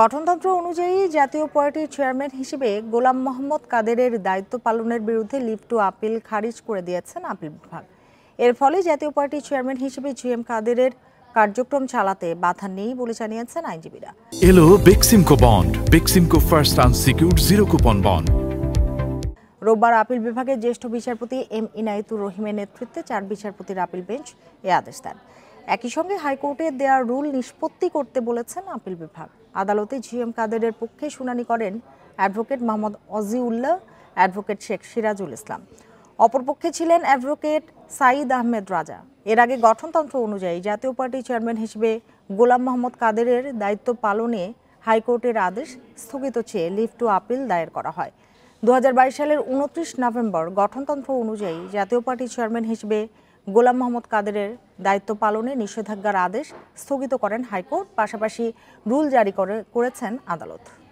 গঠনতন্ত্র অনুযায়ী জাতীয় পার্টির চেয়ারম্যান হিসেবে গোলাম মোহাম্মদ কাদেরের দায়িত্ব পালনের বিরুদ্ধে লিভ টু আপিল খারিজ করে দিয়েছেন আপিল বিভাগ এর ফলে জাতীয় পার্টির চেয়ারম্যান হিসেবে জি এম কাদেরের কার্যক্রম চালাতে বাধা নেই বলে জানিয়েছেন আইনজীবীরা এলো Beximco bond Beximco first unsecured zero coupon bond রোববার আপিল বিভাগের জ্যেষ্ঠ বিচারপতি এম ইনায়েতুর রহিমের নেতৃত্বে চার বিচারপতির আপিল বেঞ্চ এ আদেশ দেন একই সঙ্গে হাইকোর্টে দেওয়া রুল নিষ্পত্তি করতে বলেছেন আপিল বিভাগ আদালতে জিএম কাদেরের পক্ষে শুনানি করেন অ্যাডভোকেট মোহাম্মদ অজিউল্লাহ অ্যাডভোকেট শেখ সিরাজুল ইসলাম অপরপক্ষে ছিলেন অ্যাডভোকেট সাঈদ আহমেদ রাজা এর আগে গঠনতন্ত্র অনুযায়ী জাতীয় পার্টির চেয়ারম্যান হিসেবে গোলাম মোহাম্মদ কাদেরের দায়িত্ব পালনে হাইকোর্টের আদেশ স্থগিত চেয়ে লিভ টু আপিল দায়ের করা হয় দু সালের উনত্রিশ নভেম্বর গঠনতন্ত্র অনুযায়ী জাতীয় পার্টির চেয়ারম্যান হিসেবে গোলাম মোহাম্মদ কাদেরের দায়িত্ব পালনে নিষেধাজ্ঞার আদেশ স্থগিত করেন হাইকোর্ট পাশাপাশি রুল জারি করে করেছেন আদালত